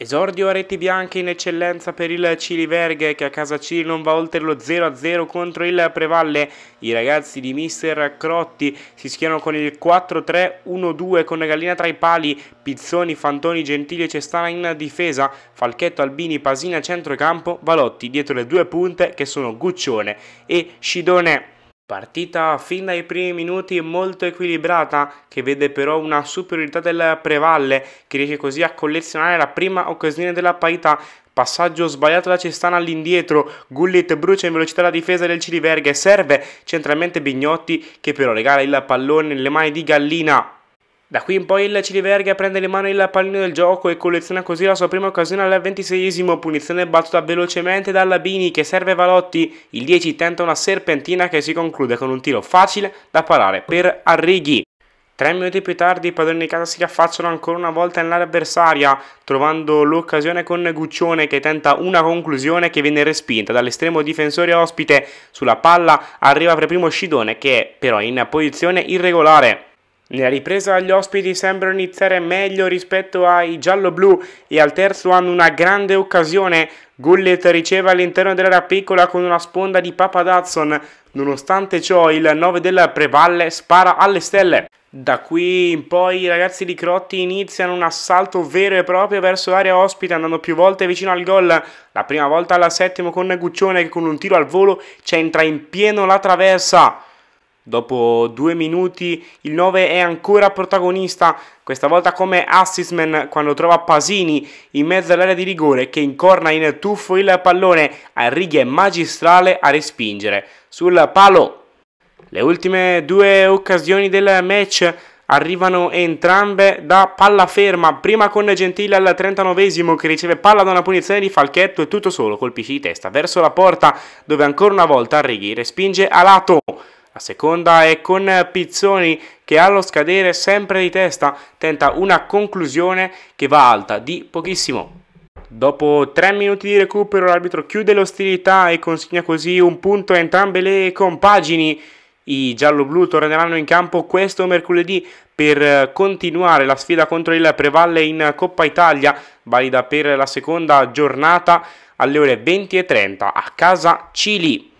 Esordio a reti bianche in eccellenza per il Ciliverghe che a casa Cili non va oltre lo 0-0 contro il Prevalle. I ragazzi di Mister Crotti si schierano con il 4-3-1-2 con Gallina tra i pali, Pizzoni, Fantoni, Gentili e Cestana in difesa, Falchetto, Albini, Pasina centrocampo, Valotti dietro le due punte che sono Guccione e Scidone. Partita fin dai primi minuti molto equilibrata, che vede però una superiorità del Prevalle, che riesce così a collezionare la prima occasione della parità. Passaggio sbagliato da Cestana all'indietro, Gullit brucia in velocità la difesa del e serve centralmente Bignotti che però regala il pallone nelle mani di Gallina. Da qui in poi il Ciliverga prende in mano il pallino del gioco e colleziona così la sua prima occasione al 26esimo, punizione battuta velocemente da Labini che serve Valotti, il 10 tenta una serpentina che si conclude con un tiro facile da parare per Arrighi. Tre minuti più tardi i padroni di casa si riaffacciano ancora una volta nell'area avversaria, trovando l'occasione con Guccione che tenta una conclusione che viene respinta dall'estremo difensore ospite. Sulla palla arriva per primo Scidone che è però in posizione irregolare. Nella ripresa gli ospiti sembrano iniziare meglio rispetto ai giallo-blu e al terzo hanno una grande occasione. Gullet riceve all'interno dell'area piccola con una sponda di Papa Papadazson. Nonostante ciò il 9 della Prevalle spara alle stelle. Da qui in poi i ragazzi di Crotti iniziano un assalto vero e proprio verso l'area ospite andando più volte vicino al gol. La prima volta alla settimo con Guccione che con un tiro al volo c'entra in pieno la traversa. Dopo due minuti il 9 è ancora protagonista, questa volta come assistman quando trova Pasini in mezzo all'area di rigore che incorna in tuffo il pallone a righe magistrale a respingere sul palo. Le ultime due occasioni del match arrivano entrambe da palla ferma, prima con Gentile al 39 esimo che riceve palla da una punizione di Falchetto e tutto solo colpisce di testa verso la porta dove ancora una volta Righi respinge a lato. La seconda è con Pizzoni che allo scadere sempre di testa tenta una conclusione che va alta di pochissimo. Dopo 3 minuti di recupero l'arbitro chiude l'ostilità e consegna così un punto a entrambe le compagini. I giallo-blu torneranno in campo questo mercoledì per eh, continuare la sfida contro il Prevalle in Coppa Italia, valida per la seconda giornata alle ore 20.30 a casa Cili.